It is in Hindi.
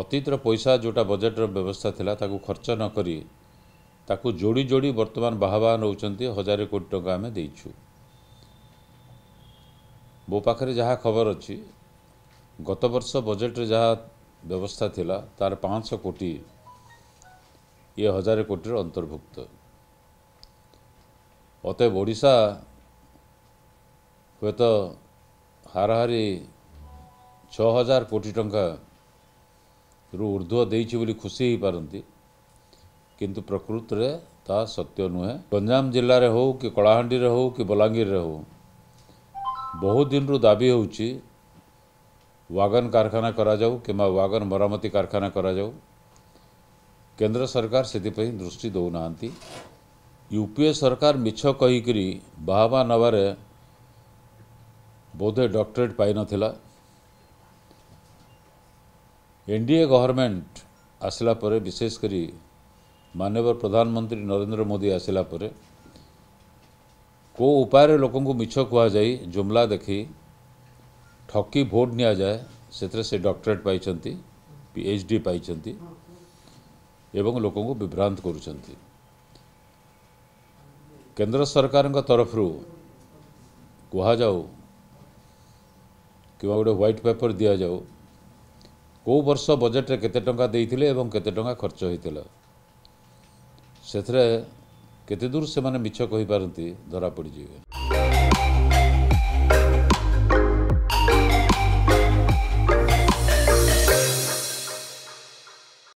ଅତୀତର ପଇସା ଯେଉଁଟା ବଜେଟ୍ର ବ୍ୟବସ୍ଥା ଥିଲା ତାକୁ ଖର୍ଚ୍ଚ ନକରି ତାକୁ ଯୋଡ଼ି ଯୋଡ଼ି ବର୍ତ୍ତମାନ ବାହାବାହା ନେଉଛନ୍ତି ହଜାରେ କୋଟି ଟଙ୍କା ଆମେ ଦେଇଛୁ ମୋ ପାଖରେ ଯାହା ଖବର ଅଛି ଗତ ବର୍ଷ ବଜେଟ୍ରେ ଯାହା ବ୍ୟବସ୍ଥା ଥିଲା ତାର ପାଞ୍ଚଶହ କୋଟି ଇଏ ହଜାରେ କୋଟିର ଅନ୍ତର୍ଭୁକ୍ତ ଅତଏବ ଓଡ଼ିଶା ହୁଏତ ହାରାହାରି ଛଅ ହଜାର କୋଟି ଟଙ୍କା रु ऊर्धव देखी खुशी हो पारती किंतु प्रकृत ता सत्य नुहे गंजाम जिले में हो कि कलाहां हो कि बलांगीर हो बहुत दिन रु दाबी हो वागन कारखाना करा कि वागन मरामती कारखाना करा केंद्र सरकार से दृष्टि दौना यूपीए सरकार मिछ कहीकि बाहबा नवारे बोधे डक्टरेट पाइन एनडीए गवर्नमेंट आसला परे विशेष करी मानवर प्रधानमंत्री नरेंद्र मोदी आसला परे को उपाय लोक मिछ कई जुमला देख ठकी भोट नि जाए से डक्टरेट पाई पीएच डी पाई लोक विभ्रांत कर केन्द्र सरकार तरफ कहु कि गोटे ह्वैट पेपर दि जाऊ କେଉଁ ବର୍ଷ ବଜେଟ୍ରେ କେତେ ଟଙ୍କା ଦେଇଥିଲେ ଏବଂ କେତେ ଟଙ୍କା ଖର୍ଚ୍ଚ ହୋଇଥିଲା ସେଥିରେ କେତେଦୂର ସେମାନେ ମିଛ କହିପାରନ୍ତି ଧରା ପଡ଼ିଯିବେ